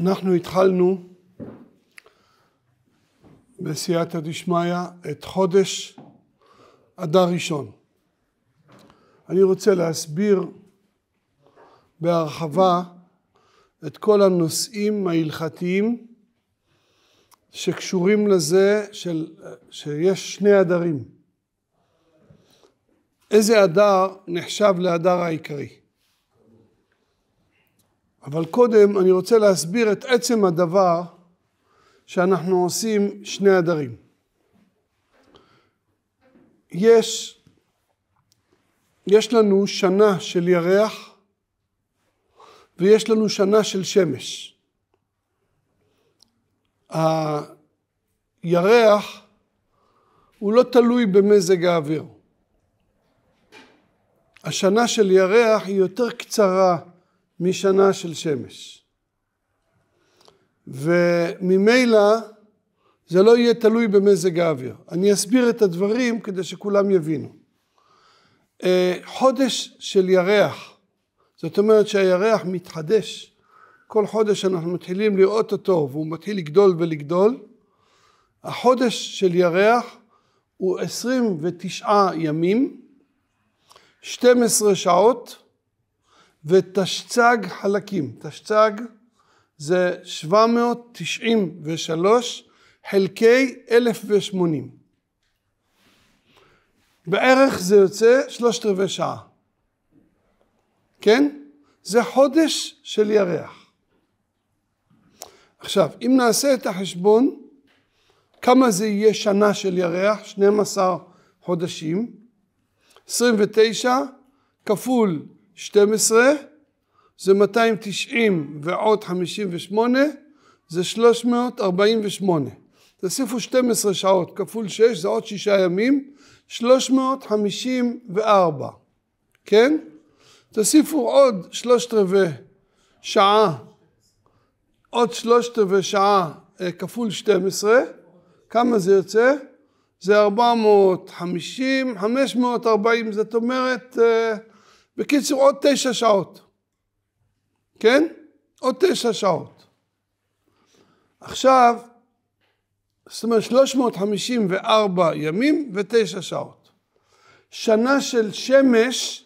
אנחנו התחלנו בסייעתא דשמיא את חודש אדר ראשון. אני רוצה להסביר בהרחבה את כל הנושאים ההלכתיים שקשורים לזה של, שיש שני אדרים. איזה אדר נחשב לאדר העיקרי? אבל קודם אני רוצה להסביר את עצם הדבר שאנחנו עושים שני הדרים. יש, יש לנו שנה של ירח ויש לנו שנה של שמש. הירח הוא לא תלוי במזג האוויר. השנה של ירח היא יותר קצרה משנה של שמש. וממילא זה לא יהיה תלוי במזג האוויר. אני אסביר את הדברים כדי שכולם יבינו. אה, חודש של ירח, זאת אומרת שהירח מתחדש. כל חודש אנחנו מתחילים לראות אותו והוא מתחיל לגדול ולגדול. החודש של ירח הוא 29 ימים, 12 שעות, ותשצ"ג חלקים. תשצ"ג זה 793 חלקי 1080. בערך זה יוצא שלושת רבעי שעה. כן? זה חודש של ירח. עכשיו, אם נעשה את החשבון, כמה זה יהיה שנה של ירח? 12 חודשים. 29 כפול 12 זה 290 ועוד 58 זה 348. תוסיפו 12 שעות כפול 6 זה עוד 6 ימים, 354, כן? תוסיפו עוד שלושת רבעי שעה, עוד שלושת רבעי שעה אה, כפול 12, כמה זה יוצא? זה 450, 540, זאת אומרת אה, בקיצור, עוד תשע שעות. כן? עוד תשע שעות. עכשיו, זאת אומרת 354 ימים ותשע שעות. שנה של שמש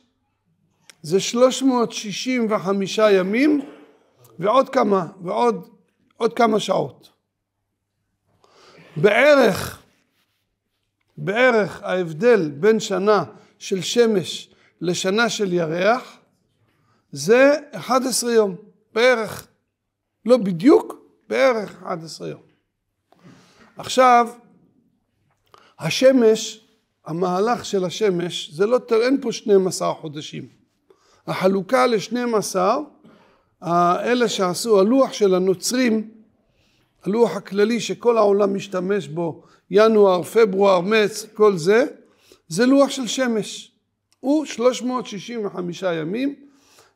זה 365 ימים ועוד כמה, ועוד עוד כמה שעות. בערך, בערך ההבדל בין שנה של שמש לשנה של ירח זה 11 יום, בערך. לא בדיוק, בערך 11 יום. עכשיו, השמש, המהלך של השמש, זה לא, אין פה 12 חודשים. החלוקה ל-12, אלה שעשו, הלוח של הנוצרים, הלוח הכללי שכל העולם משתמש בו, ינואר, פברואר, מרץ, כל זה, זה לוח של שמש. הוא 365 ימים,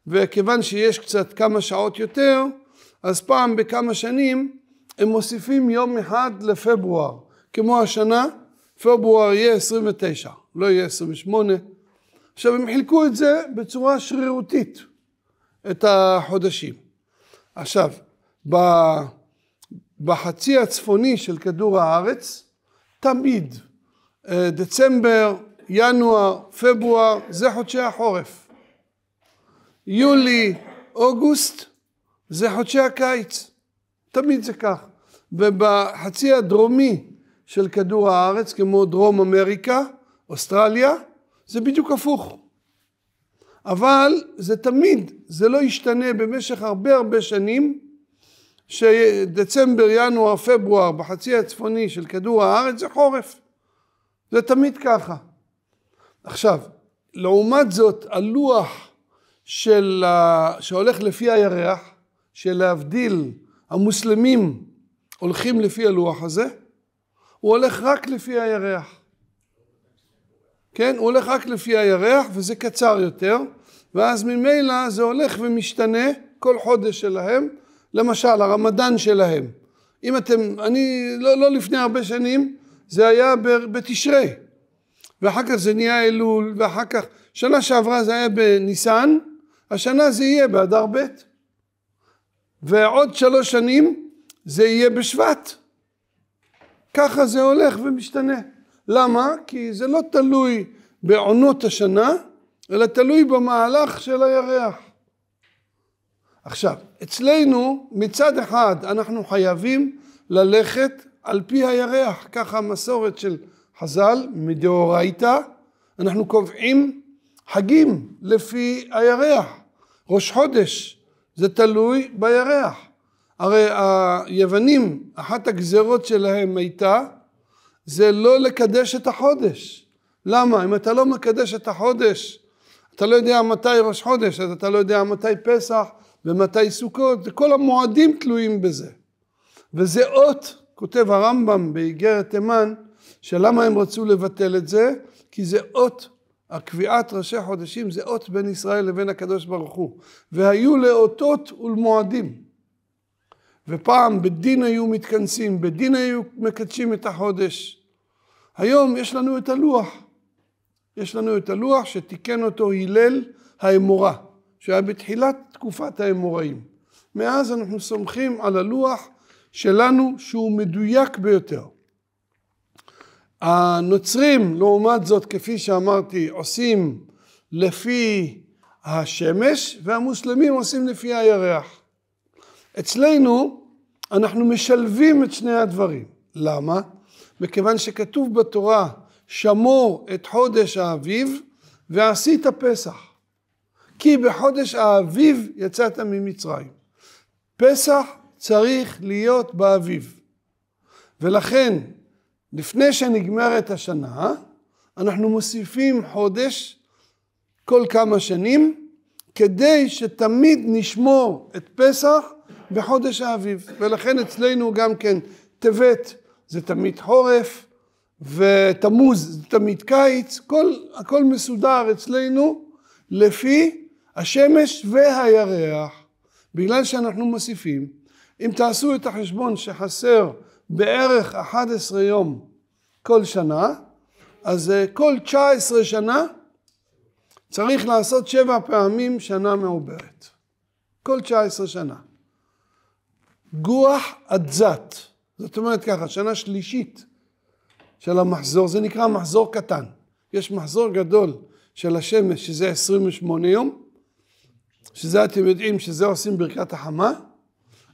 וכיוון שיש קצת כמה שעות יותר, אז פעם בכמה שנים הם מוסיפים יום אחד לפברואר. כמו השנה, פברואר יהיה 29, לא יהיה 28. עכשיו הם חילקו את זה בצורה שרירותית, את החודשים. עכשיו, ב... בחצי הצפוני של כדור הארץ, תמיד אה, דצמבר, ינואר, פברואר, זה חודשי החורף. יולי, אוגוסט, זה חודשי הקיץ. תמיד זה כך. ובחצי הדרומי של כדור הארץ, כמו דרום אמריקה, אוסטרליה, זה בדיוק הפוך. אבל זה תמיד, זה לא ישתנה במשך הרבה הרבה שנים, שדצמבר, ינואר, פברואר, בחצי הצפוני של כדור הארץ זה חורף. זה תמיד ככה. עכשיו, לעומת זאת, הלוח של, שהולך לפי הירח, שלהבדיל, המוסלמים הולכים לפי הלוח הזה, הוא הולך רק לפי הירח. כן? הוא הולך רק לפי הירח וזה קצר יותר, ואז ממילא זה הולך ומשתנה כל חודש שלהם, למשל הרמדאן שלהם. אם אתם, אני, לא, לא לפני הרבה שנים, זה היה בתשרי. ואחר כך זה נהיה אלול, ואחר כך, שנה שעברה זה היה בניסן, השנה זה יהיה באדר ב', ועוד שלוש שנים זה יהיה בשבט. ככה זה הולך ומשתנה. למה? כי זה לא תלוי בעונות השנה, אלא תלוי במהלך של הירח. עכשיו, אצלנו מצד אחד אנחנו חייבים ללכת על פי הירח, ככה המסורת של חז"ל, מדאורייתא, אנחנו קובעים חגים לפי הירח. ראש חודש, זה תלוי בירח. הרי היוונים, אחת הגזרות שלהם הייתה, זה לא לקדש את החודש. למה? אם אתה לא מקדש את החודש, אתה לא יודע מתי ראש חודש, אז אתה לא יודע מתי פסח ומתי סוכות, וכל המועדים תלויים בזה. וזה אות, כותב הרמב"ם באיגרת תימן, שלמה הם רצו לבטל את זה? כי זה אות, הקביעת ראשי חודשים זה אות בין ישראל לבין הקדוש ברוך הוא. והיו לאותות ולמועדים. ופעם בדין היו מתכנסים, בדין היו מקדשים את החודש. היום יש לנו את הלוח. יש לנו את הלוח שתיקן אותו הלל האמורה, שהיה בתחילת תקופת האמוראים. מאז אנחנו סומכים על הלוח שלנו שהוא מדויק ביותר. הנוצרים, לעומת זאת, כפי שאמרתי, עושים לפי השמש, והמוסלמים עושים לפי הירח. אצלנו, אנחנו משלבים את שני הדברים. למה? מכיוון שכתוב בתורה, שמור את חודש האביב ועשית פסח. כי בחודש האביב יצאת ממצרים. פסח צריך להיות באביב. ולכן לפני שנגמרת השנה, אנחנו מוסיפים חודש כל כמה שנים, כדי שתמיד נשמור את פסח בחודש האביב. ולכן אצלנו גם כן טבת זה תמיד חורף, ותמוז זה תמיד קיץ, כל, הכל מסודר אצלנו לפי השמש והירח, בגלל שאנחנו מוסיפים. אם תעשו את החשבון שחסר בערך 11 יום כל שנה, אז אה, כל 19 שנה צריך לעשות שבע פעמים שנה מעוברת. כל 19 שנה. גוח עדזת, זאת אומרת ככה, שנה שלישית של המחזור, זה נקרא מחזור קטן. יש מחזור גדול של השמש, שזה 28 יום, שזה אתם יודעים שזה עושים ברכת החמה,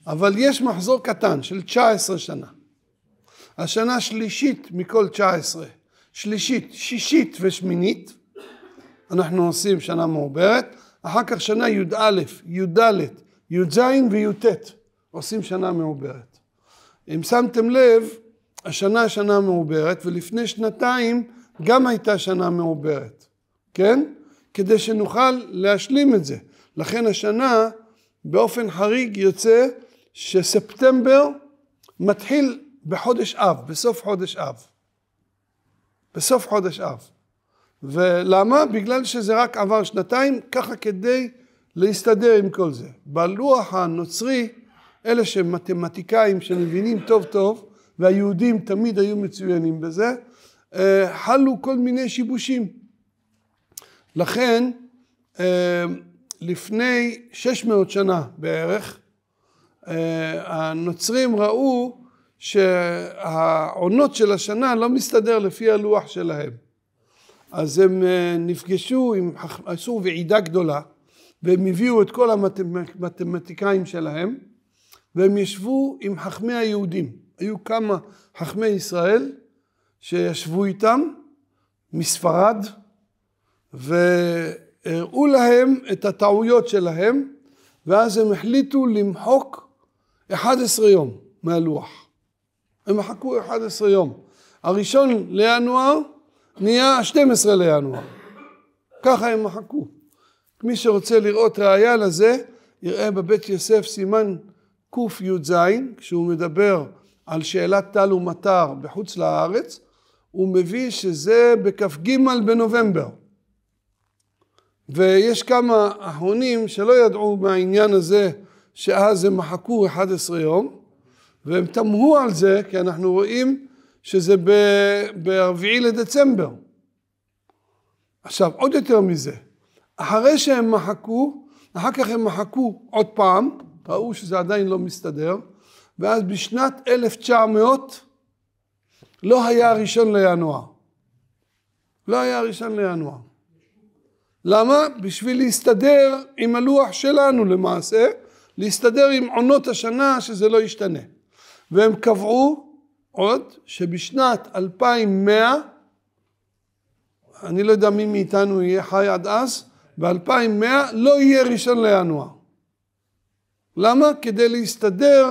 אבל יש מחזור קטן של 19 שנה. השנה שלישית מכל 19, שלישית, שישית ושמינית, אנחנו עושים שנה מעוברת, אחר כך שנה י"א, י"ד, י"ז וי"ט, עושים שנה מעוברת. אם שמתם לב, השנה שנה מעוברת, ולפני שנתיים גם הייתה שנה מעוברת, כן? כדי שנוכל להשלים את זה. לכן השנה באופן חריג יוצא שספטמבר מתחיל בחודש אב, בסוף חודש אב. בסוף חודש אב. ולמה? בגלל שזה רק עבר שנתיים, ככה כדי להסתדר עם כל זה. בלוח הנוצרי, אלה שמתמטיקאים שמבינים טוב טוב, והיהודים תמיד היו מצוינים בזה, אה, חלו כל מיני שיבושים. לכן, אה, לפני 600 שנה בערך, אה, הנוצרים ראו שהעונות של השנה לא מסתדר לפי הלוח שלהם. אז הם אה, נפגשו, עם, עשו ועידה גדולה, והם הביאו את כל המתמטיקאים שלהם, והם ישבו עם חכמי היהודים. היו כמה חכמי ישראל שישבו איתם מספרד, והראו להם את הטעויות שלהם, ואז הם החליטו למחוק 11 יום מהלוח. הם מחקו 11 יום. הראשון לינואר נהיה 12 לינואר. ככה הם מחקו. מי שרוצה לראות ראייה לזה, יראה בבית יוסף סימן קי"ז, כשהוא מדבר על שאלת טל ומטר בחוץ לארץ, הוא מביא שזה בכ"ג בנובמבר. ויש כמה אחרונים שלא ידעו מהעניין הזה שאז הם מחקו 11 יום, והם תמהו על זה, כי אנחנו רואים שזה ב-4 לדצמבר. עכשיו, עוד יותר מזה, אחרי שהם מחקו, אחר כך הם מחקו עוד פעם, ראו שזה עדיין לא מסתדר, ואז בשנת 1900 לא היה הראשון לינואר. לא היה הראשון לינואר. למה? בשביל להסתדר עם הלוח שלנו למעשה, להסתדר עם עונות השנה שזה לא ישתנה. והם קבעו עוד שבשנת 2100, אני לא יודע מי מאיתנו יהיה חי עד אז, ב-2100 לא יהיה ראשון לינואר. למה? כדי להסתדר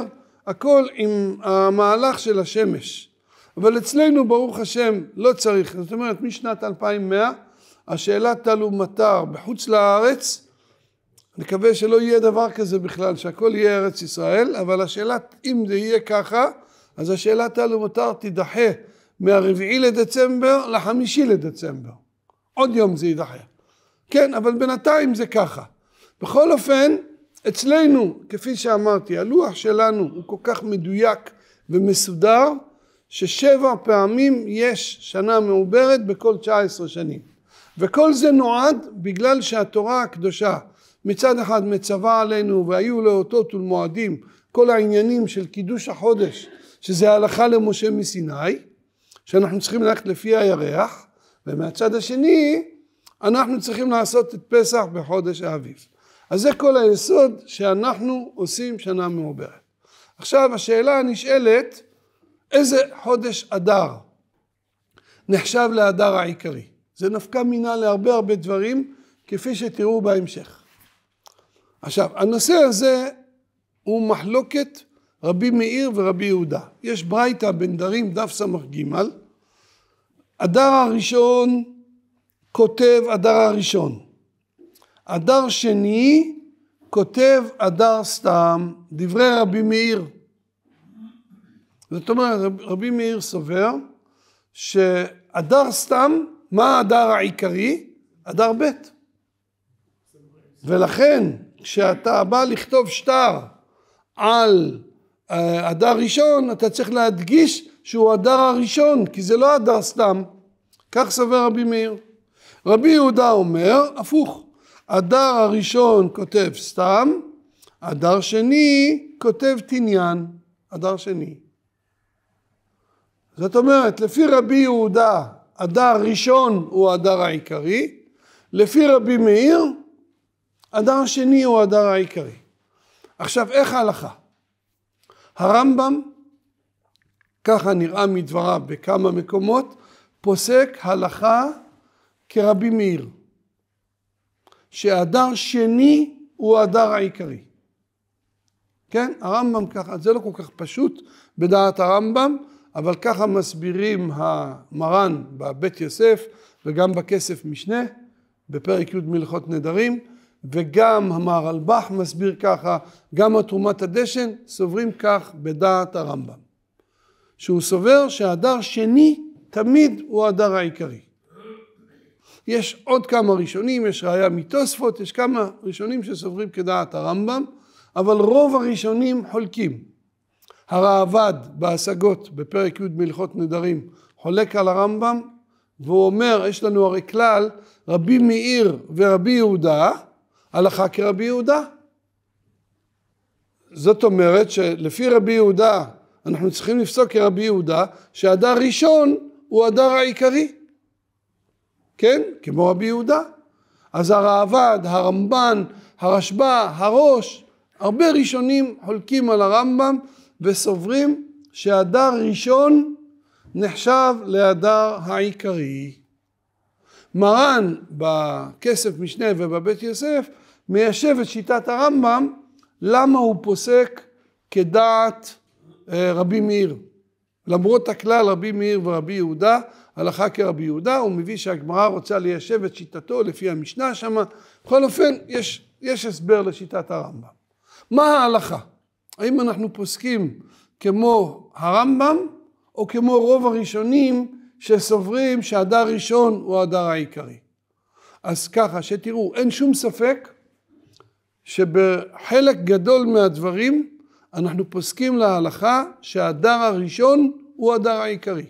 הכל עם המהלך של השמש. אבל אצלנו ברוך השם לא צריך, זאת אומרת משנת 2100 השאלה תלו מטר בחוץ לארץ נקווה שלא יהיה דבר כזה בכלל, שהכל יהיה ארץ ישראל, אבל השאלה, אם זה יהיה ככה, אז השאלה תעלו מותר תידחה מהרביעי לדצמבר לחמישי לדצמבר. עוד יום זה יידחה. כן, אבל בינתיים זה ככה. בכל אופן, אצלנו, כפי שאמרתי, הלוח שלנו הוא כל כך מדויק ומסודר, ששבע פעמים יש שנה מעוברת בכל 19 שנים. וכל זה נועד בגלל שהתורה הקדושה מצד אחד מצווה עלינו והיו לאותות ולמועדים כל העניינים של קידוש החודש שזה הלכה למשה מסיני שאנחנו צריכים ללכת לפי הירח ומהצד השני אנחנו צריכים לעשות את פסח בחודש האביב אז זה כל היסוד שאנחנו עושים שנה מעוברת עכשיו השאלה הנשאלת איזה חודש אדר נחשב לאדר העיקרי זה נפקא מינה להרבה הרבה דברים כפי שתראו בהמשך עכשיו, הנושא הזה הוא מחלוקת רבי מאיר ורבי יהודה. יש ברייתא בנדרים דף ס"ג, הדר הראשון כותב הדר הראשון, הדר שני כותב הדר סתם דברי רבי מאיר. זאת אומרת, רבי מאיר סובר שהדר סתם, מה הדר העיקרי? הדר ב'. ולכן כשאתה בא לכתוב שטר על אה, הדר ראשון, אתה צריך להדגיש שהוא הדר הראשון, כי זה לא הדר סתם. כך סבר רבי מאיר. רבי יהודה אומר, הפוך, הדר הראשון כותב סתם, הדר שני כותב תניין, הדר שני. זאת אומרת, לפי רבי יהודה, הדר ראשון הוא הדר העיקרי, לפי רבי מאיר, הדר השני הוא הדר העיקרי. עכשיו, איך ההלכה? הרמב"ם, ככה נראה מדבריו בכמה מקומות, פוסק הלכה כרבי מאיר, שהדר שני הוא הדר העיקרי. כן? הרמב"ם ככה, זה לא כל כך פשוט בדעת הרמב"ם, אבל ככה מסבירים המר"ן בבית יוסף וגם בכסף משנה, בפרק י' מלכות נדרים. וגם המהרלב"ח מסביר ככה, גם התרומת הדשן סוברים כך בדעת הרמב"ם. שהוא סובר שהדר שני תמיד הוא הדר העיקרי. יש עוד כמה ראשונים, יש ראייה מתוספות, יש כמה ראשונים שסוברים כדעת הרמב"ם, אבל רוב הראשונים חולקים. הראב"ד בהשגות בפרק י' בהלכות נדרים חולק על הרמב"ם והוא אומר, יש לנו הרי כלל, רבי מאיר ורבי יהודה הלכה כרבי יהודה. זאת אומרת שלפי רבי יהודה אנחנו צריכים לפסוק כרבי יהודה שהדר ראשון הוא הדר העיקרי, כן? כמו רבי יהודה. אז הראב"ד, הרמב"ן, הרשב"א, הראש, הרבה ראשונים חולקים על הרמב"ם וסוברים שהדר ראשון נחשב להדר העיקרי. מרן בכסף משנה ובבית יוסף מיישב את שיטת הרמב"ם, למה הוא פוסק כדעת אה, רבי מאיר. למרות הכלל רבי מאיר ורבי יהודה, הלכה כרבי יהודה, הוא מביא שהגמרא רוצה ליישב את שיטתו לפי המשנה שמה. בכל אופן, יש, יש הסבר לשיטת הרמב"ם. מה ההלכה? האם אנחנו פוסקים כמו הרמב"ם, או כמו רוב הראשונים שסוברים שהדר ראשון הוא הדר העיקרי? אז ככה, שתראו, אין שום ספק שבחלק גדול מהדברים אנחנו פוסקים להלכה שהדר הראשון הוא הדר העיקרי.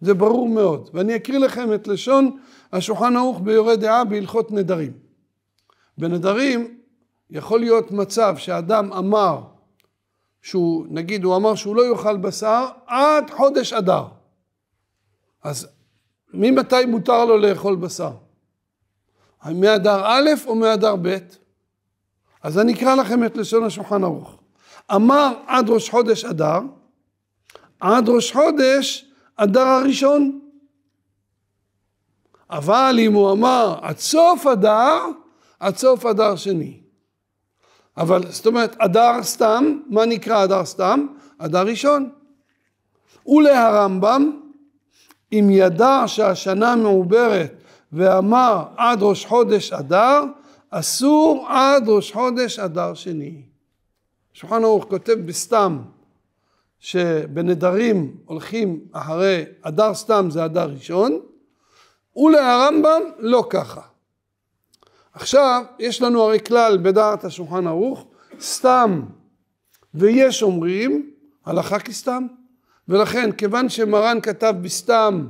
זה ברור מאוד. ואני אקריא לכם את לשון השולחן ערוך ביורה דעה בהלכות נדרים. בנדרים יכול להיות מצב שאדם אמר שהוא, נגיד הוא אמר שהוא לא יאכל בשר עד חודש אדר. אז ממתי מותר לו לאכול בשר? מאדר א' או מאדר ב'? אז אני אקרא לכם את לשון השולחן ערוך. אמר עד ראש חודש אדר, עד ראש חודש אדר הראשון. אבל אם הוא אמר עד סוף אדר, עד סוף אדר שני. אבל זאת אומרת, אדר סתם, מה נקרא אדר סתם? אדר ראשון. ולהרמב"ם, אם ידע שהשנה מעוברת ואמר עד ראש חודש אדר, אסור עד ראש חודש אדר שני. שולחן ערוך כותב בסתם שבנדרים הולכים אחרי אדר סתם זה אדר ראשון ולהרמב"ם לא ככה. עכשיו יש לנו הרי כלל בדעת השולחן ערוך סתם ויש אומרים הלכה כסתם ולכן כיוון שמרן כתב בסתם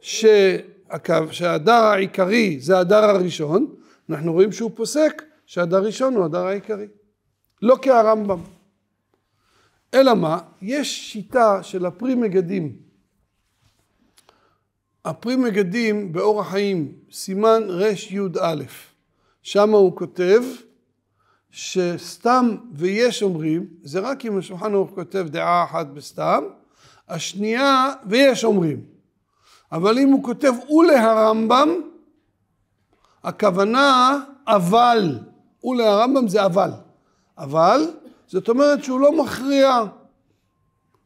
שהקו, שההדר העיקרי זה האדר הראשון אנחנו רואים שהוא פוסק שהדר ראשון הוא הדר העיקרי. לא כהרמב"ם. אלא מה? יש שיטה של הפרי מגדים. הפרי מגדים באור החיים, סימן רי"א. שם הוא כותב שסתם ויש אומרים, זה רק אם השולחן ערוך כותב דעה אחת בסתם, השנייה ויש אומרים. אבל אם הוא כותב ולהרמב"ם, הכוונה אבל, ולרמב"ם זה אבל. אבל, זאת אומרת שהוא לא מכריע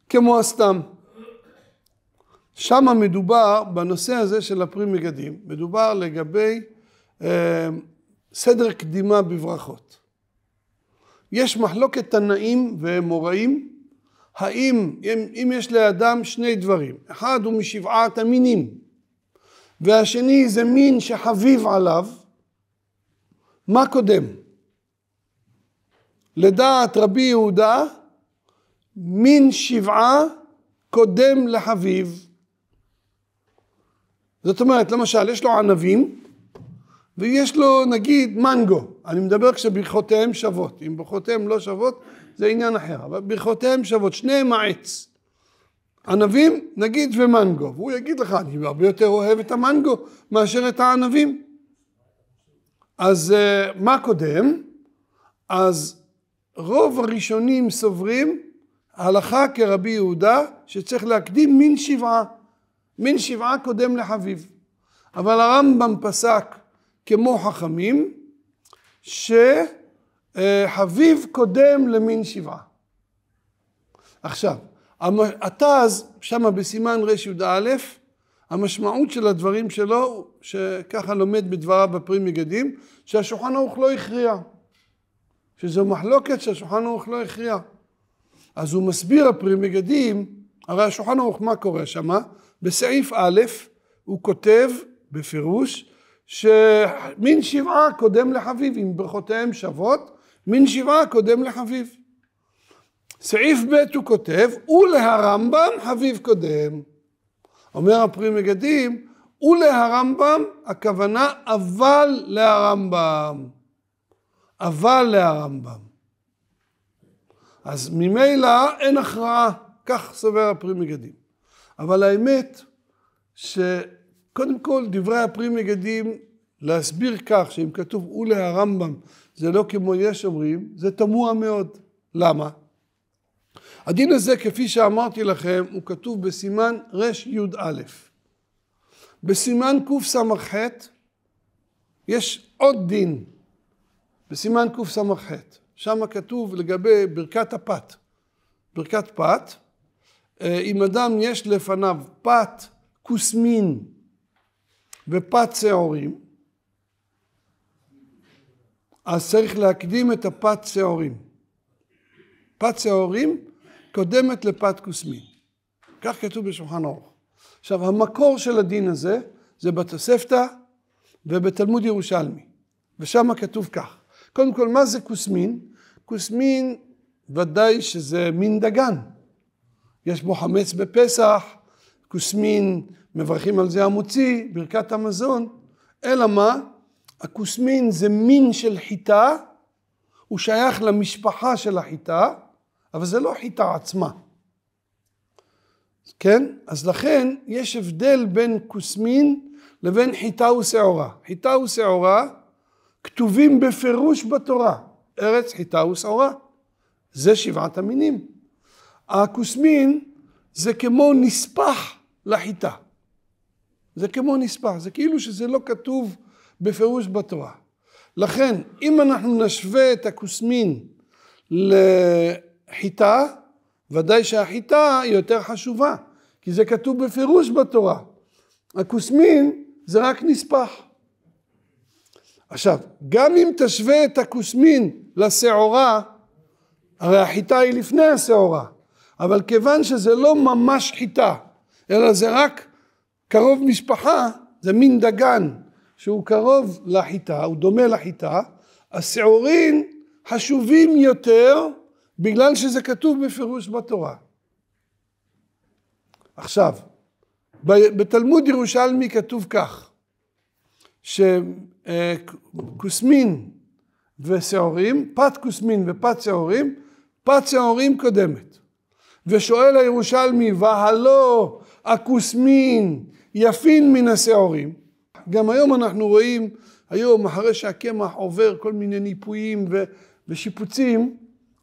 כמו הסתם. שם מדובר, בנושא הזה של הפרי מגדים, מדובר לגבי אה, סדר קדימה בברכות. יש מחלוקת תנאים ואמוראים, האם, אם, אם יש לאדם שני דברים, אחד הוא משבעת המינים, והשני זה מין שחביב עליו, מה קודם? לדעת רבי יהודה, מין שבעה קודם לחביב. זאת אומרת, למשל, יש לו ענבים, ויש לו נגיד מנגו, אני מדבר כשברכותיהם שוות, אם ברכותיהם לא שוות זה עניין אחר, אבל ברכותיהם שוות, שניהם העץ. ענבים נגיד ומנגו, והוא יגיד לך, אני הרבה יותר אוהב את המנגו מאשר את הענבים. אז אה, מה קודם? אז רוב הראשונים סוברים הלכה כרבי יהודה שצריך להקדים מין שבעה. מין שבעה קודם לחביב. אבל הרמב"ם פסק כמו חכמים שחביב אה, קודם למין שבעה. עכשיו, התז שמה בסימן רש"א המשמעות של הדברים שלו, שככה לומד בדבריו בפרי מגדים, שהשולחן ערוך לא הכריע. שזו מחלוקת שהשולחן ערוך לא הכריע. אז הוא מסביר הפרי מגדים, הרי השולחן ערוך מה קורה שמה? בסעיף א' הוא כותב בפירוש שמין שבעה קודם לחביב, אם ברכותיהם שוות, מין שבעה קודם לחביב. סעיף ב' הוא כותב, ולהרמב"ם חביב קודם. אומר הפרי מגדים, ולהרמב"ם, הכוונה אבל להרמב"ם. אבל להרמב"ם. אז ממילא אין הכרעה, כך סובר הפרי מגדים. אבל האמת, שקודם כל דברי הפרי מגדים, להסביר כך שאם כתוב ולהרמב"ם, זה לא כמו יש אומרים, זה תמוה מאוד. למה? הדין הזה, כפי שאמרתי לכם, הוא כתוב בסימן רי"א. בסימן קס"ח יש עוד דין, בסימן קס"ח. שם כתוב לגבי ברכת הפת. ברכת פת, אה, אם אדם יש לפניו פת כוסמין ופת שעורים, אז צריך להקדים את הפת שעורים. פת שעורים קודמת לפת קוסמין. כך כתוב בשולחן ערוך. עכשיו, המקור של הדין הזה זה בתוספתא ובתלמוד ירושלמי, ושם כתוב כך. קודם כל, מה זה כוסמין? כוסמין, ודאי שזה מין דגן. יש בו חמץ בפסח, כוסמין, מברכים על זה המוציא, ברכת המזון. אלא מה? הכוסמין זה מין של חיטה, הוא שייך למשפחה של החיטה, אבל זה לא חיטה עצמה. כן? אז לכן יש הבדל בין כוסמין לבין חיטה ושעורה. חיטה ושעורה כתובים בפירוש בתורה. ארץ חיטה ושעורה. זה שבעת המינים. הכוסמין זה כמו נספח לחיטה. זה כמו נספח, זה כאילו שזה לא כתוב בפירוש בתורה. לכן, אם אנחנו נשווה את הכוסמין ל... חיטה, ודאי שהחיטה היא יותר חשובה, כי זה כתוב בפירוש בתורה. הכוסמין זה רק נספח. עכשיו, גם אם תשווה את הכוסמין לשעורה, הרי החיטה היא לפני השעורה, אבל כיוון שזה לא ממש חיטה, אלא זה רק קרוב משפחה, זה מין דגן שהוא קרוב לחיטה, הוא דומה לחיטה, השעורים חשובים יותר בגלל שזה כתוב בפירוש בתורה. עכשיו, בתלמוד ירושלמי כתוב כך, שכוסמין ושעורים, פת כוסמין ופת שעורים, פת שעורים קודמת. ושואל הירושלמי, והלא הכוסמין יפין מן השעורים. גם היום אנחנו רואים, היום אחרי שהקמח עובר כל מיני ניפויים ושיפוצים,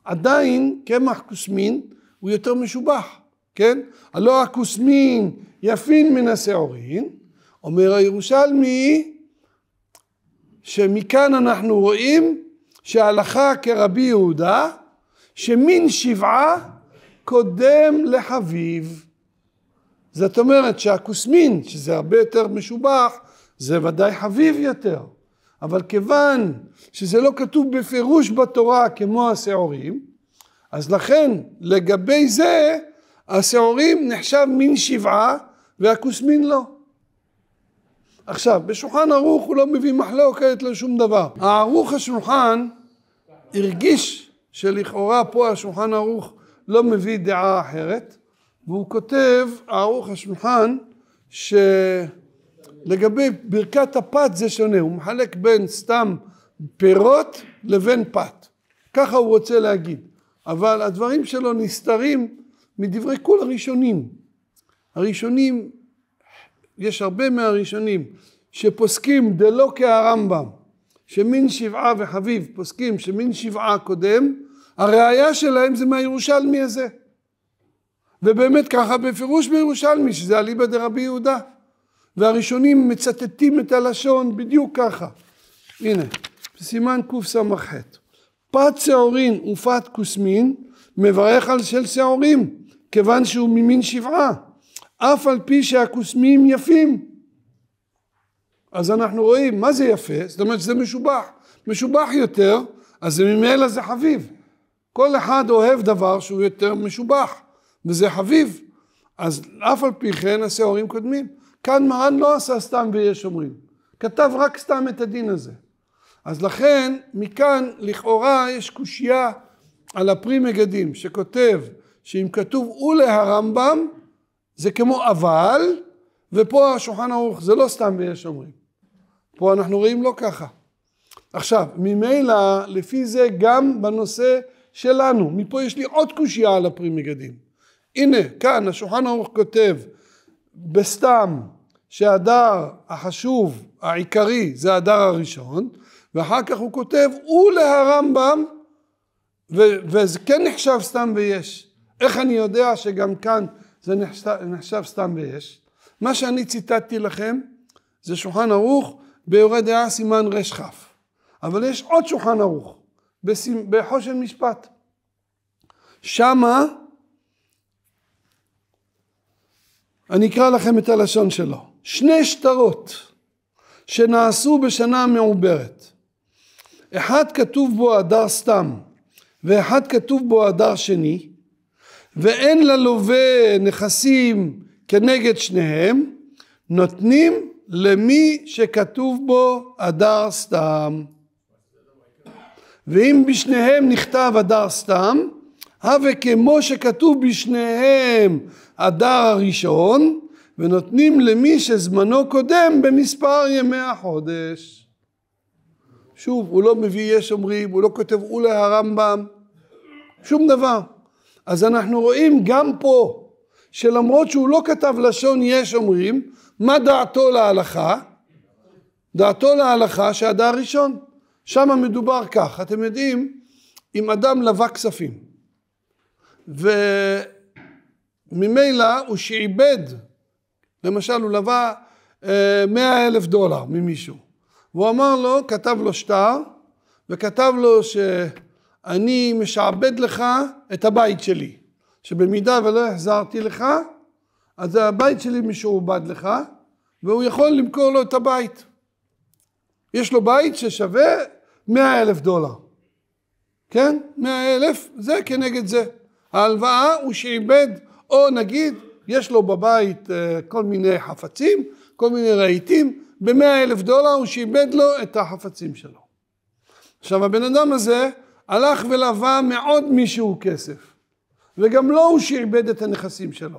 עדיין קמח כוסמין הוא יותר משובח, כן? הלא הכוסמין יפין מן השעורין, אומר הירושלמי, שמכאן אנחנו רואים שההלכה כרבי יהודה, שמין שבעה קודם לחביב. זאת אומרת שהכוסמין, שזה הרבה יותר משובח, זה ודאי חביב יותר. אבל כיוון שזה לא כתוב בפירוש בתורה כמו השעורים, אז לכן לגבי זה השעורים נחשב מין שבעה והכוסמין לא. עכשיו, בשולחן ערוך הוא לא מביא מחלוקת לשום דבר. הערוך השולחן הרגיש שלכאורה פה השולחן ערוך לא מביא דעה אחרת, והוא כותב, ערוך השולחן, ש... לגבי ברכת הפת זה שונה, הוא מחלק בין סתם פירות לבין פת. ככה הוא רוצה להגיד. אבל הדברים שלו נסתרים מדברי כל הראשונים. הראשונים, יש הרבה מהראשונים שפוסקים דלא כהרמב"ם, שמין שבעה וחביב פוסקים שמין שבעה קודם, הראייה שלהם זה מהירושלמי הזה. ובאמת ככה בפירוש בירושלמי, שזה אליבא דרבי יהודה. והראשונים מצטטים את הלשון בדיוק ככה. הנה, בסימן קס"ח. פת שעורין ופת כוסמין מברך על של שעורים, כיוון שהוא ממין שבעה, אף על פי שהכוסמים יפים. אז אנחנו רואים, מה זה יפה? זאת אומרת שזה משובח. משובח יותר, אז זה ממילא זה חביב. כל אחד אוהב דבר שהוא יותר משובח, וזה חביב. אז אף על פי כן השעורים קודמים. כאן מרן לא עשה סתם ויש אומרים. כתב רק סתם את הדין הזה. אז לכן, מכאן לכאורה יש קושייה על הפרי מגדים, שכותב שאם כתוב אולי הרמב״ם זה כמו אבל, ופה השולחן ערוך, זה לא סתם ויש אומרים. פה אנחנו רואים לא ככה. עכשיו, ממילא, לפי זה גם בנושא שלנו, מפה יש לי עוד קושייה על הפרי מגדים. הנה, כאן השולחן ערוך כותב, בסתם שהדר החשוב, העיקרי, זה הדר הראשון, ואחר כך הוא כותב, ולהרמב"ם, ו- וזה כן נחשב סתם ויש. איך אני יודע שגם כאן זה נחשב, נחשב סתם ויש? מה שאני ציטטתי לכם זה שולחן ערוך ביורה דעה סימן רכ. אבל יש עוד שולחן ערוך בסימ... בחושן משפט. שמה אני אקרא לכם את הלשון שלו. שני שטרות שנעשו בשנה מעוברת. אחד כתוב בו הדר סתם ואחד כתוב בו הדר שני ואין ללווה נכסים כנגד שניהם, נותנים למי שכתוב בו הדר סתם. ואם בשניהם נכתב הדר סתם, הווה כמו שכתוב בשניהם הדר הראשון, ונותנים למי שזמנו קודם במספר ימי החודש. שוב, הוא לא מביא יש אומרים, הוא לא כותב אולי הרמב"ם, שום דבר. אז אנחנו רואים גם פה, שלמרות שהוא לא כתב לשון יש אומרים, מה דעתו להלכה? דעתו להלכה שהדע ראשון. שם מדובר כך, אתם יודעים, אם אדם לווה כספים, וממילא הוא שעיבד למשל, הוא לבא אה, מאה אלף דולר ממישהו. והוא אמר לו, כתב לו שטר, וכתב לו שאני משעבד לך את הבית שלי. שבמידה ולא החזרתי לך, אז הבית שלי משועבד לך, והוא יכול למכור לו את הבית. יש לו בית ששווה 100 אלף דולר. כן? 100 אלף, זה כנגד זה. ההלוואה הוא שעיבד, או נגיד יש לו בבית אה, כל מיני חפצים, כל מיני רהיטים, במאה אלף דולר הוא שאיבד לו את החפצים שלו. עכשיו הבן אדם הזה הלך ולווה מעוד מישהו כסף, וגם לו לא הוא שאיבד את הנכסים שלו.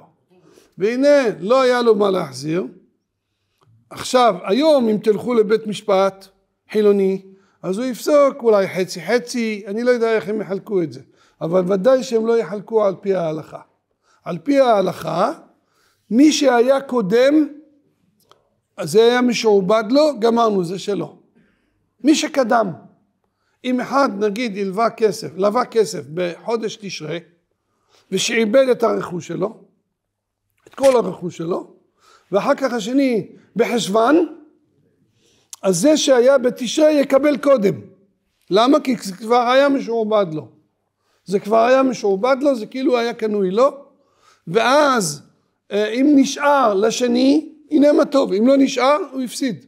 והנה, לא היה לו מה להחזיר. עכשיו, היום אם תלכו לבית משפט חילוני, אז הוא יפסוק אולי חצי חצי, אני לא יודע איך הם יחלקו את זה, אבל ודאי שהם לא יחלקו על פי ההלכה. על פי ההלכה, מי שהיה קודם, אז זה היה משועבד לו, גמרנו, זה שלו. מי שקדם. אם אחד, נגיד, ילווה כסף, לווה כסף בחודש תשרי, ושעיבד את הרכוש שלו, את כל הרכוש שלו, ואחר כך השני בחשוון, אז זה שהיה בתשרי יקבל קודם. למה? כי זה כבר היה משועבד לו. זה כבר היה משועבד לו, זה כאילו היה קנוי לו, לא? ואז אה, אם נשאר לשני, הנה מה טוב, אם לא נשאר, הוא הפסיד.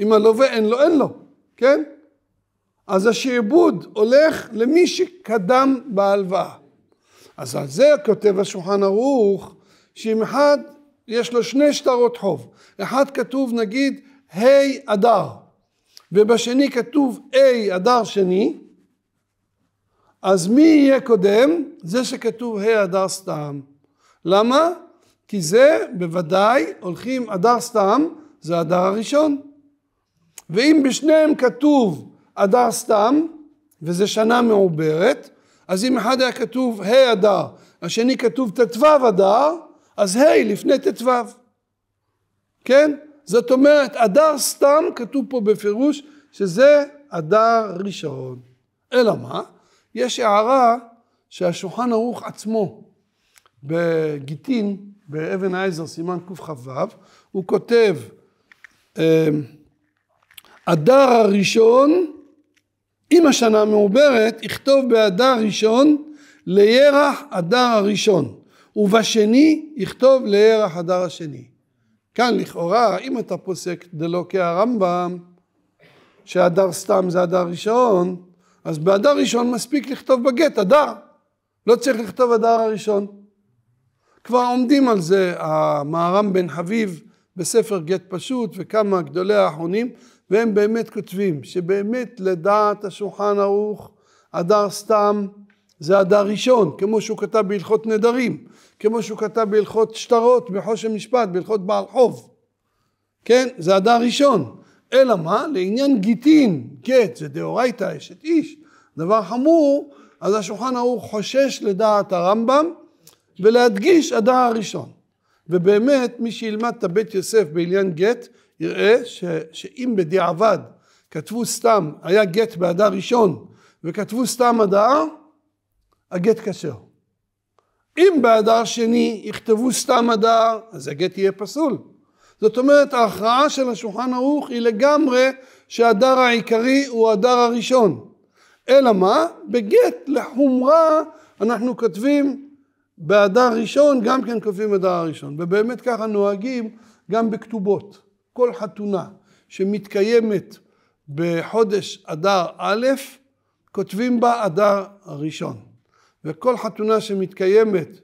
אם הלווה אין לו, אין לו, כן? אז השעבוד הולך למי שקדם בהלוואה. אז על זה כותב השולחן ערוך, שאם אחד יש לו שני שטרות חוב, אחד כתוב נגיד ה' אדר, ובשני כתוב ה' אדר שני, אז מי יהיה קודם? זה שכתוב ה' אדר סתם. למה? כי זה בוודאי הולכים אדר סתם, זה אדר הראשון. ואם בשניהם כתוב אדר סתם, וזה שנה מעוברת, אז אם אחד היה כתוב ה' אדר, השני כתוב ט"ו אדר, אז ה' לפני ט"ו. כן? זאת אומרת, אדר סתם כתוב פה בפירוש שזה אדר ראשון. אלא מה? יש הערה שהשולחן ערוך עצמו בגיטין, באבן העזר, סימן קכ"ו, הוא כותב, אדר אמ, הראשון, אם השנה מעוברת, יכתוב באדר ראשון לירח אדר הראשון, ובשני יכתוב לירח אדר השני. כאן לכאורה, אם אתה פוסק דלא כהרמב"ם, שהדר סתם זה הדר ראשון, אז בהדר ראשון מספיק לכתוב בגט, הדר. לא צריך לכתוב הדר הראשון. כבר עומדים על זה המערם בן חביב בספר גט פשוט וכמה גדולי האחרונים, והם באמת כותבים שבאמת לדעת השולחן ערוך הדר סתם זה הדר ראשון, כמו שהוא כתב בהלכות נדרים, כמו שהוא כתב בהלכות שטרות, בחושן משפט, בהלכות בעל חוב. כן, זה הדר ראשון. אלא מה? לעניין גיטין, גט, זה דאורייתא, אשת איש, דבר חמור, אז השולחן ערוך חושש לדעת הרמב"ם ולהדגיש אדר הראשון. ובאמת, מי שילמד את הבית יוסף בעניין גט, יראה ש, שאם בדיעבד כתבו סתם, היה גט באדר ראשון, וכתבו סתם אדר, הגט כשר. אם באדר שני יכתבו סתם אדר, אז הגט יהיה פסול. זאת אומרת, ההכרעה של השולחן ערוך היא לגמרי שהדר העיקרי הוא הדר הראשון. אלא מה? בגט לחומרה אנחנו כותבים באדר ראשון גם כן כותבים אדר ראשון, ובאמת ככה נוהגים גם בכתובות. כל חתונה שמתקיימת בחודש אדר א', כותבים בה אדר הראשון. וכל חתונה שמתקיימת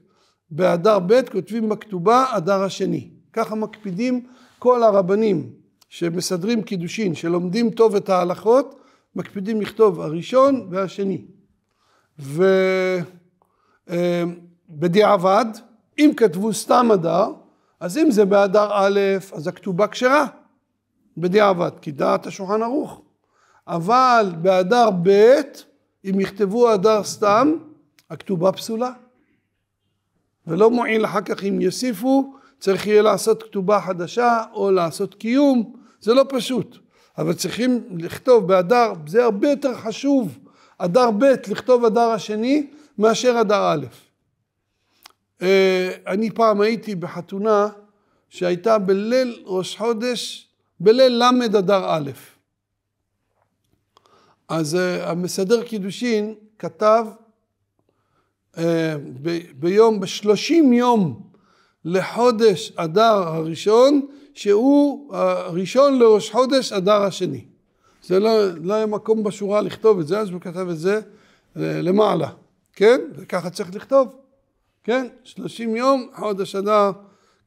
באדר ב', כותבים בכתובה אדר השני. ככה מקפידים כל הרבנים שמסדרים קידושין, שלומדים טוב את ההלכות, מקפידים לכתוב הראשון והשני. ו... אה, בדיעבד, אם כתבו סתם אדר, אז אם זה באדר א', אז הכתובה כשרה, בדיעבד, כי דעת השולחן ערוך. אבל באדר ב', אם יכתבו אדר סתם, הכתובה פסולה. ולא מועיל אחר כך אם יוסיפו, צריך יהיה לעשות כתובה חדשה או לעשות קיום, זה לא פשוט. אבל צריכים לכתוב באדר, זה הרבה יותר חשוב, אדר ב' לכתוב אדר השני מאשר אדר א'. אה, אני פעם הייתי בחתונה שהייתה בליל ראש חודש, בליל ל' אדר א'. אז אה, המסדר קידושין כתב אה, ביום, בשלושים יום לחודש אדר הראשון, שהוא הראשון לראש חודש אדר השני. זה לא, לא היה מקום בשורה לכתוב את זה, אז הוא כתב את זה למעלה, כן? וככה צריך לכתוב. כן? שלושים יום, חוד השנה,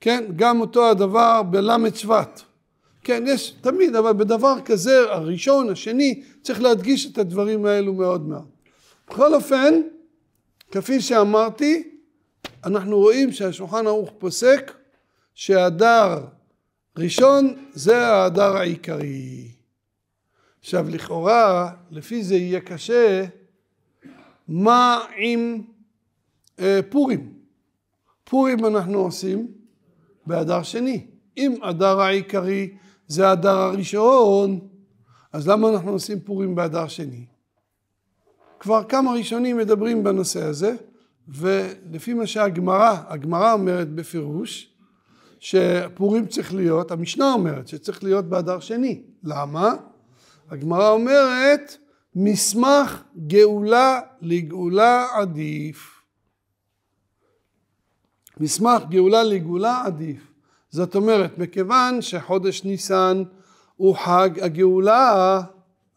כן? גם אותו הדבר בל"ד שבט. כן, יש תמיד, אבל בדבר כזה, הראשון, השני, צריך להדגיש את הדברים האלו מאוד מאוד. בכל אופן, כפי שאמרתי, אנחנו רואים שהשולחן ערוך פוסק שהדר ראשון זה ההדר העיקרי. עכשיו לכאורה, לפי זה יהיה קשה, מה עם אה, פורים. פורים אנחנו עושים באדר שני. אם אדר העיקרי זה אדר הראשון, אז למה אנחנו עושים פורים באדר שני? כבר כמה ראשונים מדברים בנושא הזה, ולפי מה שהגמרא, הגמרא אומרת בפירוש, שפורים צריך להיות, המשנה אומרת שצריך להיות באדר שני. למה? הגמרא אומרת, מסמך גאולה לגאולה עדיף. מסמך גאולה לגאולה עדיף. זאת אומרת, מכיוון שחודש ניסן הוא חג הגאולה,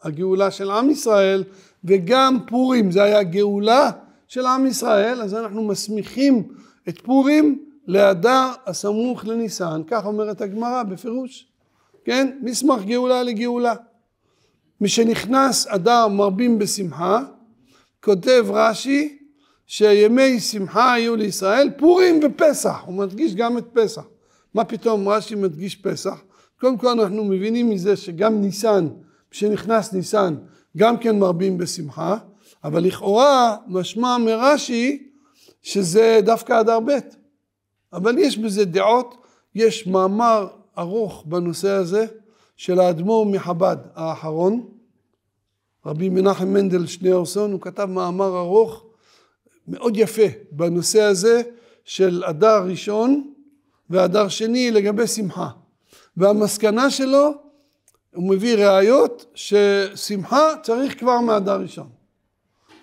הגאולה של עם ישראל, וגם פורים זה היה גאולה של עם ישראל, אז אנחנו מסמיכים את פורים להדר הסמוך לניסן, כך אומרת הגמרא בפירוש, כן? מסמך גאולה לגאולה. משנכנס אדר מרבים בשמחה, כותב רש"י, שימי שמחה היו לישראל פורים ופסח, הוא מדגיש גם את פסח. מה פתאום רש"י מדגיש פסח? קודם כל אנחנו מבינים מזה שגם ניסן, כשנכנס ניסן, גם כן מרבים בשמחה, אבל לכאורה משמע מרש"י שזה דווקא אדר ב', אבל יש בזה דעות, יש מאמר ארוך בנושא הזה של האדמו"ר מחב"ד האחרון, רבי מנחם מנדל שניאורסון, הוא כתב מאמר ארוך מאוד יפה בנושא הזה של אדר ראשון ואדר שני לגבי שמחה. והמסקנה שלו, הוא מביא ראיות ששמחה צריך כבר מאדר ראשון.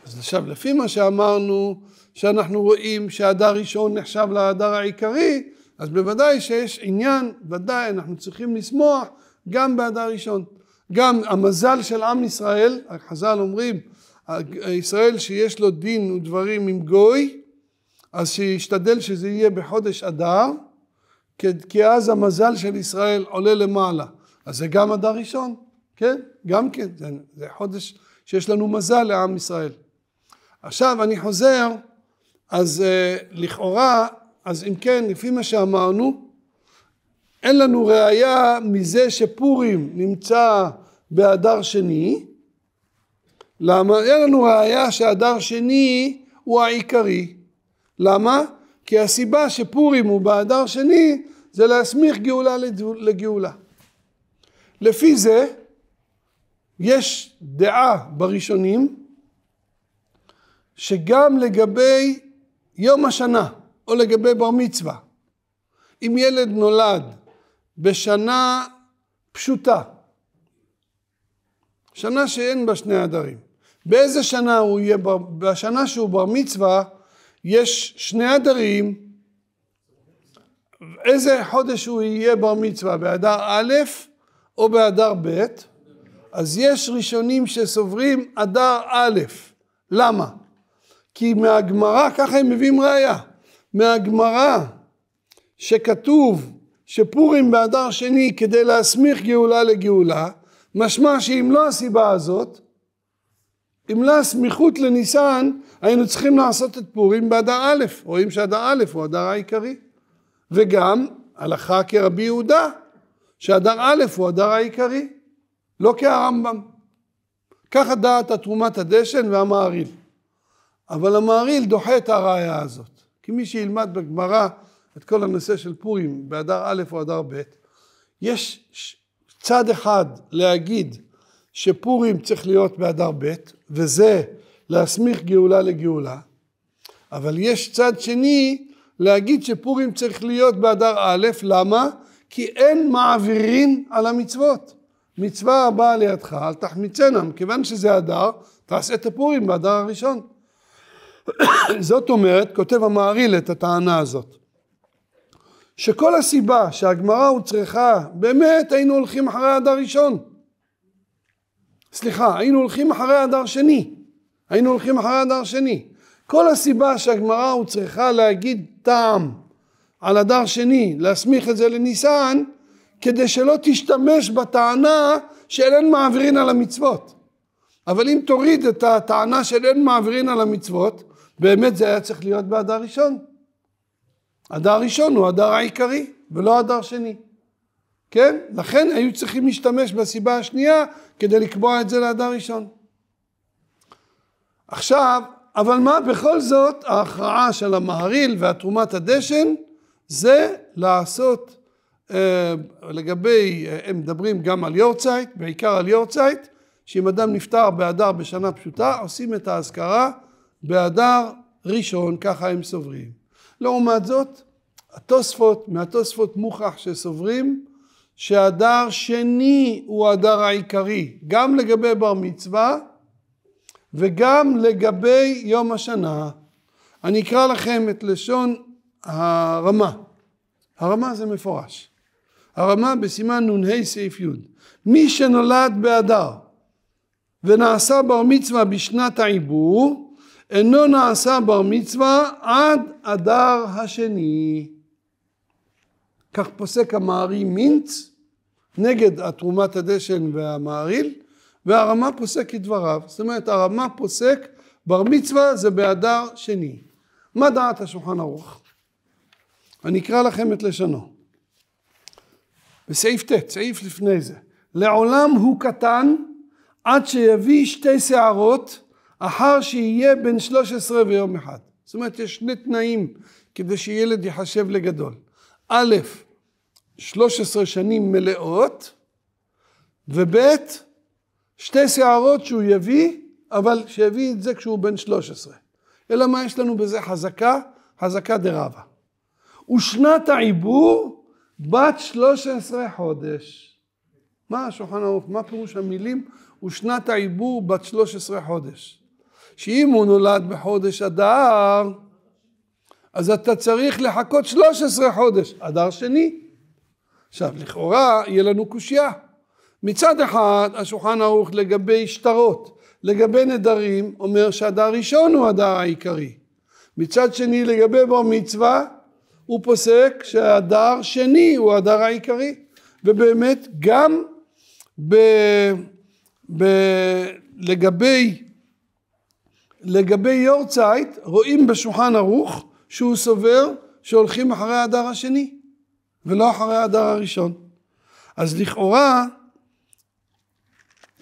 אז עכשיו, לפי מה שאמרנו, שאנחנו רואים שהאדר ראשון נחשב לאדר העיקרי, אז בוודאי שיש עניין, ודאי אנחנו צריכים לשמוח גם באדר ראשון. גם המזל של עם ישראל, חז"ל אומרים ישראל שיש לו דין ודברים עם גוי, אז שישתדל שזה יהיה בחודש אדר, כי אז המזל של ישראל עולה למעלה. אז זה גם אדר ראשון, כן? גם כן, זה, זה חודש שיש לנו מזל לעם ישראל. עכשיו אני חוזר, אז uh, לכאורה, אז אם כן, לפי מה שאמרנו, אין לנו ראייה מזה שפורים נמצא באדר שני, למה? אין לנו ראיה שהדר שני הוא העיקרי. למה? כי הסיבה שפורים הוא באדר שני זה להסמיך גאולה לגאולה. לפי זה יש דעה בראשונים שגם לגבי יום השנה או לגבי בר מצווה, אם ילד נולד בשנה פשוטה, שנה שאין בה שני הדרים באיזה שנה הוא יהיה, בר, בשנה שהוא בר מצווה, יש שני הדרים, איזה חודש הוא יהיה בר מצווה, באדר א' או באדר ב', אז יש ראשונים שסוברים אדר א', למה? כי מהגמרא, ככה הם מביאים ראייה, מהגמרא שכתוב שפורים באדר שני כדי להסמיך גאולה לגאולה, משמע שאם לא הסיבה הזאת, אם לא הסמיכות לניסן, היינו צריכים לעשות את פורים באדר א', רואים שאדר א' הוא הדר העיקרי. וגם הלכה כרבי יהודה, שאדר א' הוא הדר העיקרי, לא כהרמב"ם. ככה דעת תרומת הדשן והמעריל. אבל המעריל דוחה את הראייה הזאת. כי מי שילמד בגמרא את כל הנושא של פורים באדר א' או אדר ב', יש צד אחד להגיד שפורים צריך להיות באדר ב', וזה להסמיך גאולה לגאולה, אבל יש צד שני להגיד שפורים צריך להיות באדר א', למה? כי אין מעבירים על המצוות. מצווה הבאה לידך, אל תחמיצנה, מכיוון שזה אדר, תעשה את הפורים באדר הראשון. זאת אומרת, כותב המהרי"ל את הטענה הזאת, שכל הסיבה שהגמרא הוצרכה, באמת היינו הולכים אחרי האדר הראשון. סליחה, היינו הולכים אחרי הדר שני. היינו הולכים אחרי הדר שני. כל הסיבה שהגמרא הוא צריכה להגיד טעם על הדר שני, להסמיך את זה לניסן, כדי שלא תשתמש בטענה של אין מעבירין על המצוות. אבל אם תוריד את הטענה של אין מעבירין על המצוות, באמת זה היה צריך להיות באדר ראשון. הדר ראשון הוא הדר העיקרי, ולא הדר שני. כן? לכן היו צריכים להשתמש בסיבה השנייה כדי לקבוע את זה לאדם ראשון. עכשיו, אבל מה בכל זאת ההכרעה של המהריל והתרומת הדשן זה לעשות אה, לגבי, אה, הם מדברים גם על יורצייט, בעיקר על יורצייט, שאם אדם נפטר באדר בשנה פשוטה, עושים את האזכרה באדר ראשון, ככה הם סוברים. לעומת זאת, התוספות, מהתוספות מוכח שסוברים שהדר שני הוא הדר העיקרי, גם לגבי בר מצווה וגם לגבי יום השנה. אני אקרא לכם את לשון הרמה. הרמה זה מפורש. הרמה בסימן נ"ה סעיף י. מי שנולד באדר ונעשה בר מצווה בשנת העיבור, אינו נעשה בר מצווה עד אדר השני. כך פוסק המערי מינץ נגד התרומת הדשן והמעריל, והרמה פוסק כדבריו. זאת אומרת, הרמה פוסק, בר מצווה זה באדר שני. מה דעת השולחן ערוך? אני אקרא לכם את לשונו. בסעיף ט', סעיף לפני זה. לעולם הוא קטן עד שיביא שתי שערות אחר שיהיה בן 13 ויום אחד. זאת אומרת, יש שני תנאים כדי שילד ייחשב לגדול. א', 13 שנים מלאות, וב' שתי שערות שהוא יביא, אבל שיביא את זה כשהוא בן 13. אלא מה יש לנו בזה? חזקה, חזקה דרבה. ושנת העיבור בת 13 חודש. מה השולחן ערוך? מה פירוש המילים ושנת העיבור בת 13 חודש? שאם הוא נולד בחודש אדר, אז אתה צריך לחכות 13 חודש, אדר שני. עכשיו, לכאורה יהיה לנו קושייה. מצד אחד, השולחן ערוך לגבי שטרות, לגבי נדרים, אומר שהדר ראשון הוא הדר העיקרי. מצד שני, לגבי בר מצווה, הוא פוסק שהדר שני הוא הדר העיקרי. ובאמת, גם ב... ב... לגבי, לגבי יורצייט, רואים בשולחן ערוך שהוא סובר שהולכים אחרי הדר השני. ולא אחרי האדר הראשון. אז לכאורה,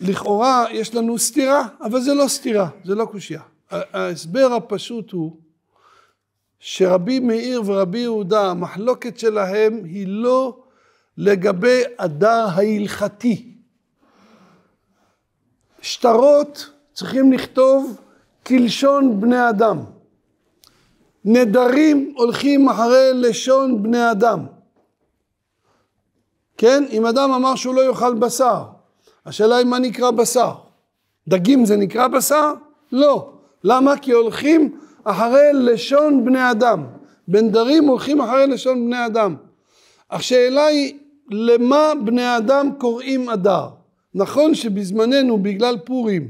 לכאורה יש לנו סתירה, אבל זה לא סתירה, זה לא קושייה. ההסבר הפשוט הוא שרבי מאיר ורבי יהודה, המחלוקת שלהם היא לא לגבי הדר ההלכתי. שטרות צריכים לכתוב כלשון בני אדם. נדרים הולכים אחרי לשון בני אדם. כן? אם אדם אמר שהוא לא יאכל בשר, השאלה היא מה נקרא בשר. דגים זה נקרא בשר? לא. למה? כי הולכים אחרי לשון בני אדם. בנדרים הולכים אחרי לשון בני אדם. השאלה היא, למה בני אדם קוראים אדר? נכון שבזמננו, בגלל פורים,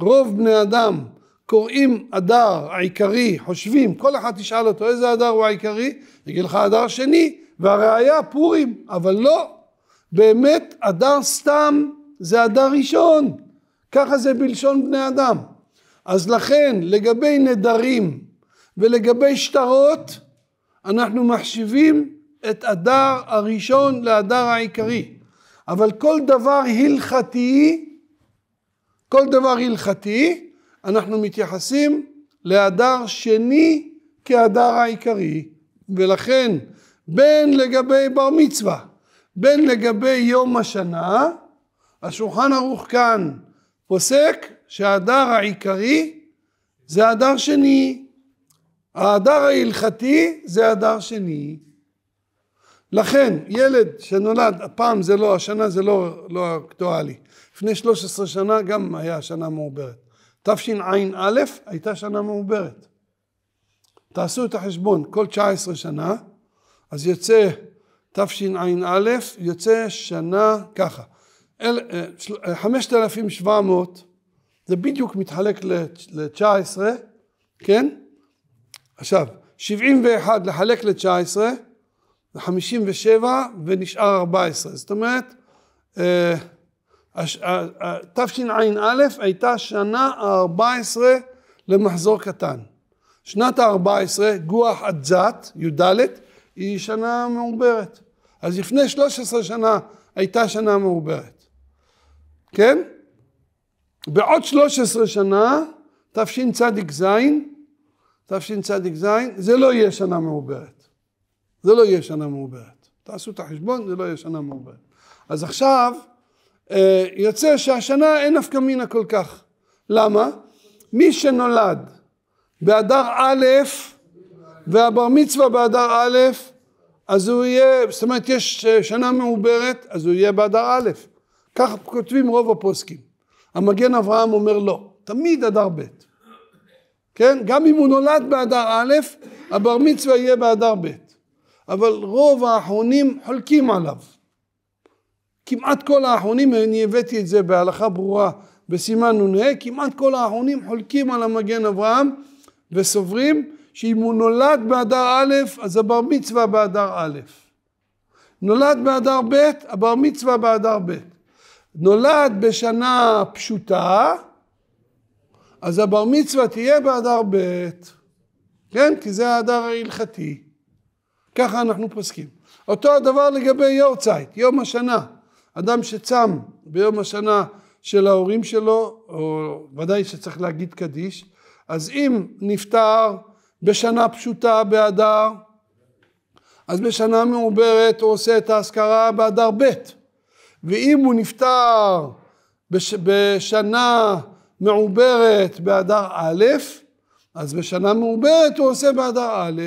רוב בני אדם קוראים אדר העיקרי, חושבים, כל אחד תשאל אותו איזה אדר הוא העיקרי, יגיד לך אדר שני, והראיה פורים, אבל לא, באמת אדר סתם זה אדר ראשון, ככה זה בלשון בני אדם. אז לכן לגבי נדרים ולגבי שטרות אנחנו מחשיבים את אדר הראשון לאדר העיקרי. אבל כל דבר הלכתי, כל דבר הלכתי, אנחנו מתייחסים לאדר שני כאדר העיקרי, ולכן בין לגבי בר מצווה בין לגבי יום השנה, השולחן ערוך כאן פוסק שהאדר העיקרי זה הדר שני. האדר ההלכתי זה הדר שני. לכן ילד שנולד, הפעם זה לא, השנה זה לא, לא אקטואלי. לפני 13 שנה גם היה שנה מעוברת. תשע"א הייתה שנה מעוברת. תעשו את החשבון, כל 19 שנה, אז יוצא תשע"א יוצא שנה ככה, 5,700 אה, אה, זה בדיוק מתחלק ל-19, כן? עכשיו, 71 לחלק ל-19 זה 57 ונשאר 14, זאת אומרת אה, תשע"א הייתה שנה ה-14 למחזור קטן. שנת ה-14, גוח זת, י"ד, היא שנה מעוברת. אז לפני 13 שנה הייתה שנה מעוברת, כן? בעוד 13 שנה, תשצ"ז, תשצ"ז, זה לא יהיה שנה מעוברת. זה לא יהיה שנה מעוברת. תעשו את החשבון, זה לא יהיה שנה מעוברת. אז עכשיו אה, יוצא שהשנה אין נפקא מינה כל כך. למה? מי שנולד באדר א' והבר מצווה באדר א', אז הוא יהיה, זאת אומרת יש אה, שנה מעוברת, אז הוא יהיה באדר א'. כך כותבים רוב הפוסקים. המגן אברהם אומר לא, תמיד אדר ב'. כן? גם אם הוא נולד באדר א', הבר מצווה יהיה באדר ב'. אבל רוב האחרונים חולקים עליו. כמעט כל האחרונים, אני הבאתי את זה בהלכה ברורה בסימן נ"ה, כמעט כל האחרונים חולקים על המגן אברהם וסוברים שאם הוא נולד באדר א', אז הבר מצווה באדר א'. נולד באדר ב', הבר מצווה באדר ב'. נולד בשנה פשוטה, אז הבר מצווה תהיה באדר ב', כן? כי זה האדר ההלכתי. ככה אנחנו פוסקים. אותו הדבר לגבי יורצייט, יום השנה. אדם שצם ביום השנה של ההורים שלו, או ודאי שצריך להגיד קדיש, אז אם נפטר בשנה פשוטה באדר, אז בשנה מעוברת הוא עושה את האזכרה באדר ב', ואם הוא נפטר בש, בשנה מעוברת באדר א', אז בשנה מעוברת הוא עושה באדר א'.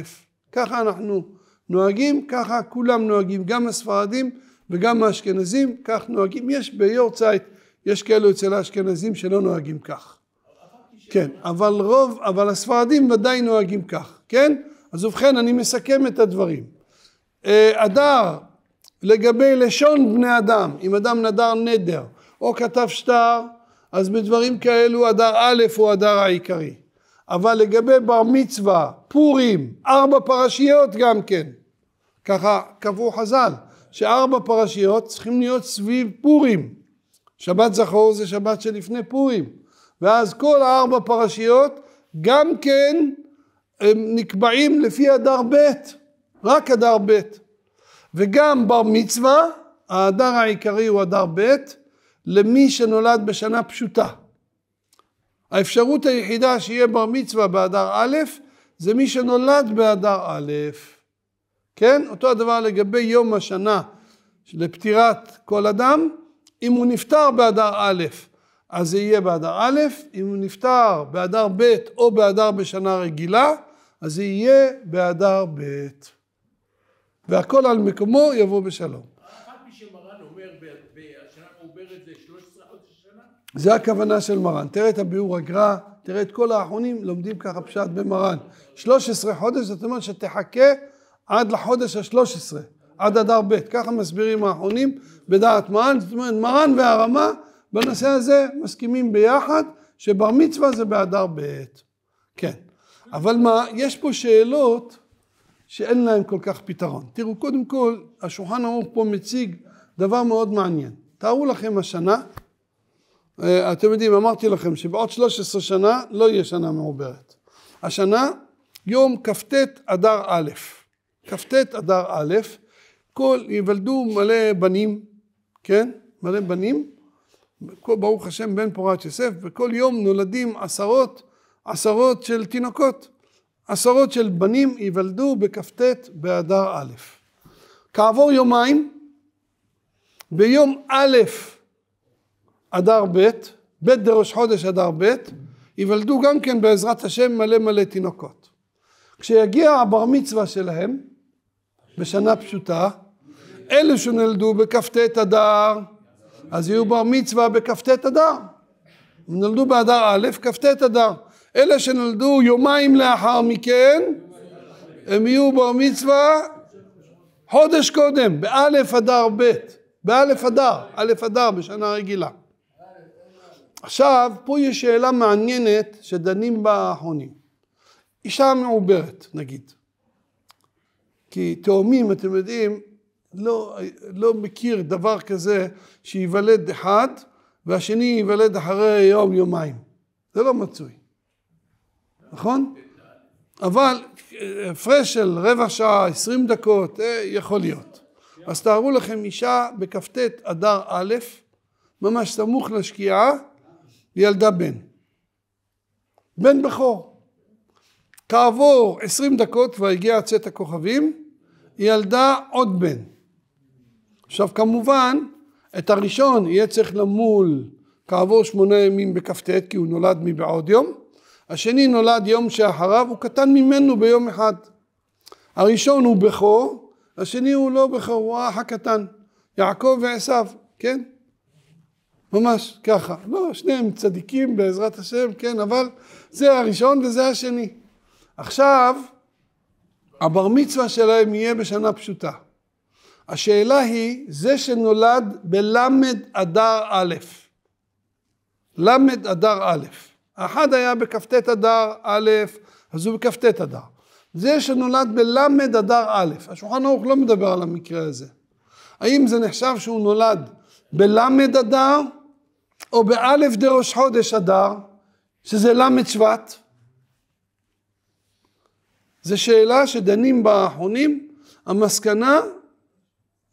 ככה אנחנו נוהגים, ככה כולם נוהגים, גם הספרדים וגם האשכנזים, כך נוהגים. יש ביורצייט, יש כאלו אצל האשכנזים שלא נוהגים כך. כן, אבל רוב, אבל הספרדים ודאי נוהגים כך, כן? אז ובכן, אני מסכם את הדברים. אה, אדר, לגבי לשון בני אדם, אם אדם נדר נדר, או כתב שטר, אז בדברים כאלו אדר א' הוא אדר העיקרי. אבל לגבי בר מצווה, פורים, ארבע פרשיות גם כן. ככה קבעו חז"ל, שארבע פרשיות צריכים להיות סביב פורים. שבת זכור זה שבת שלפני פורים. ואז כל ארבע פרשיות גם כן הם נקבעים לפי הדר ב', רק הדר ב'. וגם בר מצווה, ההדר העיקרי הוא הדר ב', למי שנולד בשנה פשוטה. האפשרות היחידה שיהיה בר מצווה באדר א', זה מי שנולד באדר א', כן? אותו הדבר לגבי יום השנה לפטירת כל אדם, אם הוא נפטר באדר א', אז זה יהיה באדר א', אם הוא נפטר באדר ב' או באדר בשנה רגילה, אז זה יהיה באדר ב'. והכל על מקומו יבוא בשלום. אחת משמרן אומר מעוברת זה 13 שנה? זה הכוונה של מרן. תראה את הביאור הגר"א, תראה את כל האחרונים לומדים ככה פשט במרן. 13 חודש, זאת אומרת שתחכה עד לחודש ה-13, עד אדר ב', ככה מסבירים האחרונים בדעת מרן, זאת אומרת מרן והרמה בנושא הזה מסכימים ביחד שבר מצווה זה באדר ב', כן. אבל מה, יש פה שאלות שאין להן כל כך פתרון. תראו, קודם כל, השולחן ערוך פה מציג דבר מאוד מעניין. תארו לכם השנה, אה, אתם יודעים, אמרתי לכם שבעוד 13 שנה לא יהיה שנה מעוברת. השנה, יום כ"ט אדר א', כ"ט אדר א', כל, יוולדו מלא בנים, כן? מלא בנים, ברוך השם בן פורת יוסף, וכל יום נולדים עשרות, עשרות של תינוקות. עשרות של בנים ייוולדו בכ"ט באדר א'. כעבור יומיים, ביום א' אדר ב', ב' דראש חודש אדר ב', ייוולדו גם כן בעזרת השם מלא מלא תינוקות. כשיגיע הבר מצווה שלהם, בשנה פשוטה, אלה שנולדו בכ"ט אדר אז יהיו בר מצווה בכ"ט אדר. הם נולדו באדר א', כ"ט אדר. אלה שנולדו יומיים לאחר מכן, הם יהיו בר מצווה חודש קודם, באלף אדר ב', באלף אדר, אלף אדר בשנה רגילה. עכשיו, פה יש שאלה מעניינת שדנים בה האחרונים. אישה מעוברת, נגיד. כי תאומים, אתם יודעים, לא, לא מכיר דבר כזה שייוולד אחד והשני ייוולד אחרי יום, יומיים. זה לא מצוי, נכון? אבל הפרש של רבע שעה, עשרים דקות, אה, יכול להיות. אז תארו לכם אישה בכ"ט אדר א', ממש סמוך לשקיעה, ילדה בן. בן בכור. כעבור עשרים דקות כבר הגיע צאת הכוכבים, ילדה עוד בן. עכשיו כמובן את הראשון יהיה צריך למול כעבור שמונה ימים בכ"ט כי הוא נולד מבעוד יום, השני נולד יום שאחריו, הוא קטן ממנו ביום אחד. הראשון הוא בכור, השני הוא לא בכור, הוא האח הקטן, יעקב ועשיו, כן? ממש ככה. לא, שניהם צדיקים בעזרת השם, כן, אבל זה הראשון וזה השני. עכשיו, הבר מצווה שלהם יהיה בשנה פשוטה. השאלה היא, זה שנולד בלמד אדר א', למד אדר א', האחד היה בכ"ט אדר א', אז הוא בכ"ט אדר. זה שנולד בלמד אדר א', השולחן ערוך לא מדבר על המקרה הזה. האם זה נחשב שהוא נולד בלמד אדר, או באלף דראש חודש אדר, שזה למד שבט? זו שאלה שדנים בה האחרונים. המסקנה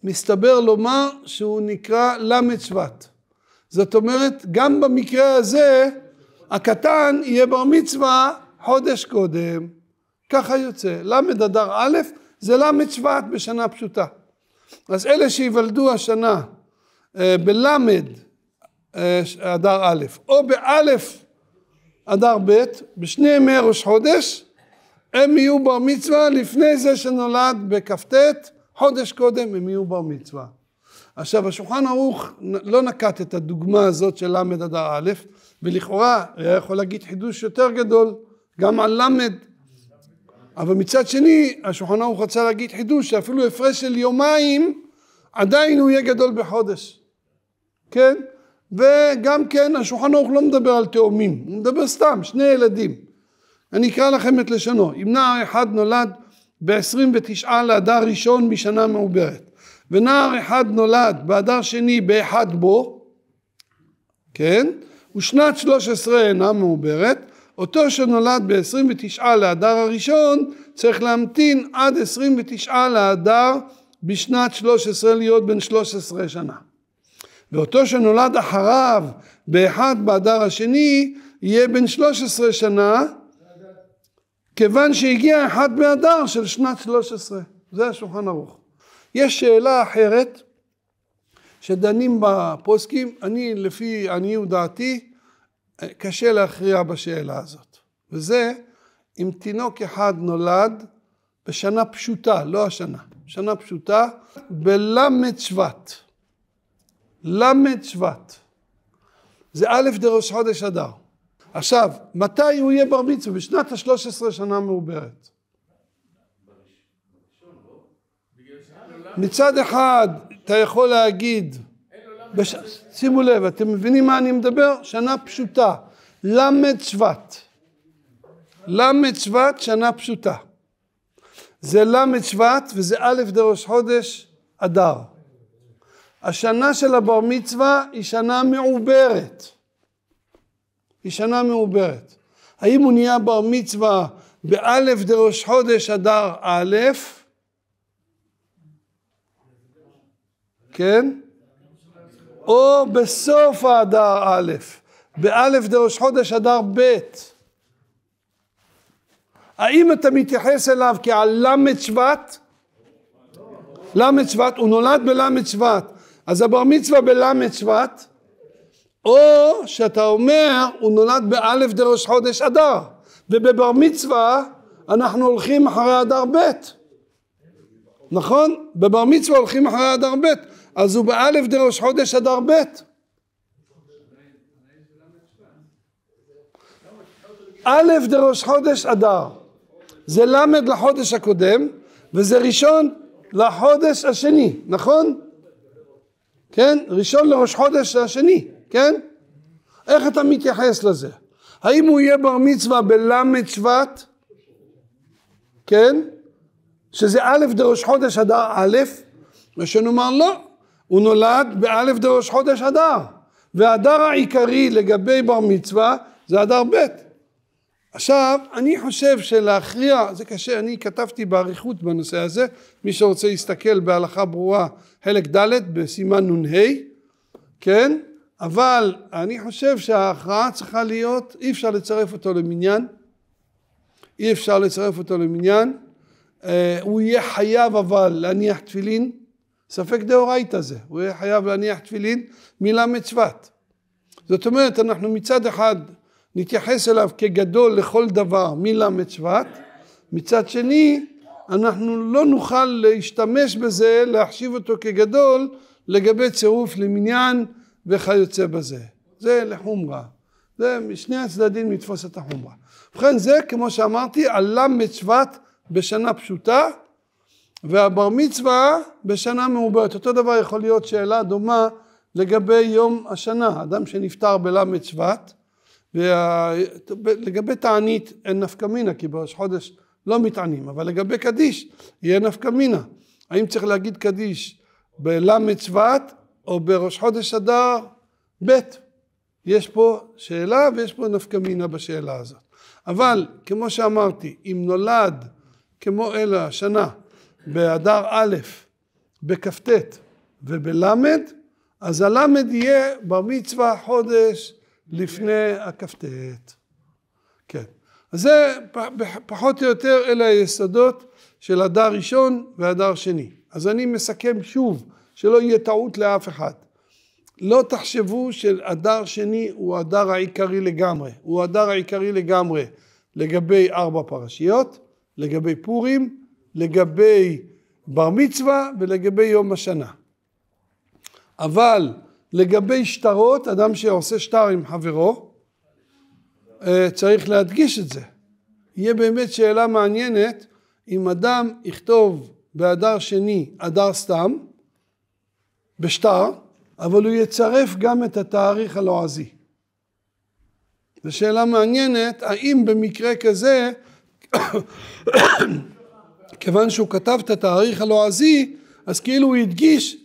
מסתבר לומר שהוא נקרא ל' שבט. זאת אומרת, גם במקרה הזה, הקטן יהיה בר מצווה חודש קודם. ככה יוצא. ל' אדר א' זה ל' שבט בשנה פשוטה. אז אלה שייוולדו השנה אה, בל' אה, אדר א', או באלף אדר ב', בשני ימי ראש חודש, הם יהיו בר מצווה לפני זה שנולד בכ"ט חודש קודם הם יהיו בר מצווה. עכשיו, השולחן ערוך לא נקט את הדוגמה הזאת של ל' עד א', ולכאורה היה יכול להגיד חידוש יותר גדול, גם על ל', אבל מצד שני, השולחן ערוך רצה להגיד חידוש, שאפילו הפרש של יומיים, עדיין הוא יהיה גדול בחודש, כן? וגם כן, השולחן ערוך לא מדבר על תאומים, הוא מדבר סתם, שני ילדים. אני אקרא לכם את לשונו. אם נער אחד נולד ב-29 לאדר ראשון משנה מעוברת. ונער אחד נולד באדר שני באחד בו, כן? ושנת 13 אינה מעוברת. אותו שנולד ב-29 לאדר הראשון צריך להמתין עד 29 לאדר בשנת 13 להיות בן 13 שנה. ואותו שנולד אחריו באחד באדר השני יהיה בן 13 שנה כיוון שהגיע אחד באדר של שנת 13, זה השולחן ערוך. יש שאלה אחרת שדנים בה פוסקים, אני לפי עניות דעתי קשה להכריע בשאלה הזאת, וזה אם תינוק אחד נולד בשנה פשוטה, לא השנה, שנה פשוטה, בלמד שבט. למד שבט. זה א' דראש חודש אדר. עכשיו, מתי הוא יהיה בר מצווה? בשנת ה-13 שנה מעוברת. מצד אחד, אתה יכול להגיד, בש... שימו לב, אתם מבינים מה אני מדבר? שנה פשוטה. ל' שבט. ל' שבט, שנה פשוטה. זה ל' שבט וזה א' דראש חודש אדר. השנה של הבר מצווה היא שנה מעוברת. היא שנה מעוברת. האם הוא נהיה בר מצווה באלף דראש חודש אדר א', כן? או בסוף האדר א', באלף דראש חודש אדר ב'. האם אתה מתייחס אליו כעל ל' שבט? ל' שבט, הוא נולד בל' שבט. אז הבר מצווה בל' שבט, או שאתה אומר, הוא נולד באלף דראש חודש אדר, ובבר מצווה אנחנו הולכים אחרי אדר ב', נכון? בבר מצווה הולכים אחרי אדר ב', אז הוא באלף דראש חודש אדר ב'. א' דראש חודש אדר, זה ל' לחודש הקודם, וזה ראשון לחודש השני, נכון? כן? ראשון לראש חודש השני. כן? איך אתה מתייחס לזה? האם הוא יהיה בר מצווה בל' שבט? כן? שזה א' דראש חודש אדר א', ושנאמר לא, הוא נולד באלף דראש חודש אדר, והאדר העיקרי לגבי בר מצווה זה אדר ב'. עכשיו, אני חושב שלהכריע, זה קשה, אני כתבתי באריכות בנושא הזה, מי שרוצה להסתכל בהלכה ברורה, חלק ד' בסימן נ"ה, כן? אבל אני חושב שההכרעה צריכה להיות, אי אפשר לצרף אותו למניין, אי אפשר לצרף אותו למניין, אה, הוא יהיה חייב אבל להניח תפילין, ספק דאורייתא זה, הוא יהיה חייב להניח תפילין מילה מצוות זאת אומרת, אנחנו מצד אחד נתייחס אליו כגדול לכל דבר מילה מצוות מצד שני, אנחנו לא נוכל להשתמש בזה, להחשיב אותו כגדול, לגבי צירוף למניין וכיוצא בזה. זה לחומרה. זה משני הצדדים לתפוס את החומרה. ובכן זה, כמו שאמרתי, על ל' בשנה פשוטה, והבר מצווה בשנה מעוברת. אותו דבר יכול להיות שאלה דומה לגבי יום השנה. אדם שנפטר בל"ד שבט, וה... לגבי תענית אין נפקא מינה, כי בראש חודש לא מתענים, אבל לגבי קדיש יהיה נפקא מינה. האם צריך להגיד קדיש בל"ד שבט או בראש חודש אדר ב'. יש פה שאלה ויש פה נפקא מינה בשאלה הזאת. אבל כמו שאמרתי, אם נולד כמו אלה השנה באדר א', בכ"ט ובלמד, אז הלמד יהיה בר מצווה חודש לפני הכ"ט. כן. אז זה פחות או יותר אלה היסודות של אדר ראשון ואדר שני. אז אני מסכם שוב שלא יהיה טעות לאף אחד. לא תחשבו שהדר שני הוא הדר העיקרי לגמרי. הוא הדר העיקרי לגמרי לגבי ארבע פרשיות, לגבי פורים, לגבי בר מצווה ולגבי יום השנה. אבל לגבי שטרות, אדם שעושה שטר עם חברו, אה, צריך להדגיש את זה. יהיה באמת שאלה מעניינת אם אדם יכתוב באדר שני אדר סתם, בשטר, אבל הוא יצרף גם את התאריך הלועזי. זו שאלה מעניינת, האם במקרה כזה, כיוון שהוא כתב את התאריך הלועזי, אז כאילו הוא הדגיש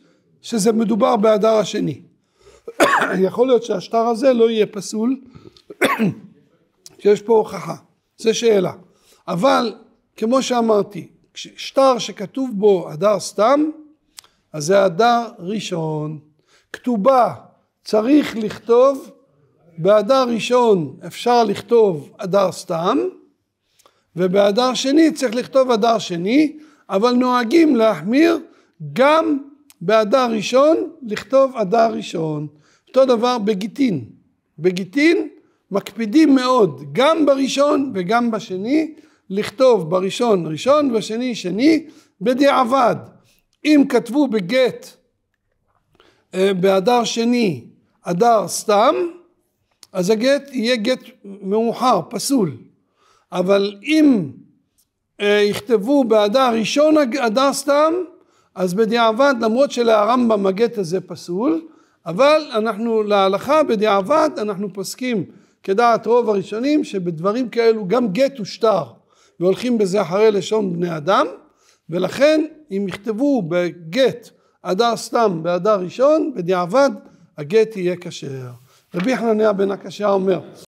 שזה מדובר באדר השני. יכול להיות שהשטר הזה לא יהיה פסול, שיש פה הוכחה. זו שאלה. אבל, כמו שאמרתי, שטר שכתוב בו אדר סתם, אז זה אדר ראשון. כתובה צריך לכתוב באדר ראשון אפשר לכתוב אדר סתם, ובאדר שני צריך לכתוב אדר שני, אבל נוהגים להחמיר גם באדר ראשון לכתוב אדר ראשון. אותו דבר בגיטין. בגיטין מקפידים מאוד גם בראשון וגם בשני לכתוב בראשון ראשון ובשני שני בדיעבד אם כתבו בגט אה, באדר שני, אדר סתם, אז הגט יהיה גט מאוחר, פסול. אבל אם אה, יכתבו באדר ראשון אדר סתם, אז בדיעבד, למרות שלרמב"ם הגט הזה פסול, אבל אנחנו להלכה בדיעבד אנחנו פוסקים כדעת רוב הראשונים שבדברים כאלו גם גט הוא שטר והולכים בזה אחרי לשון בני אדם ולכן אם יכתבו בגט אדר סתם באדר ראשון, בדיעבד הגט יהיה כשר. רבי חנניה בן הקשה אומר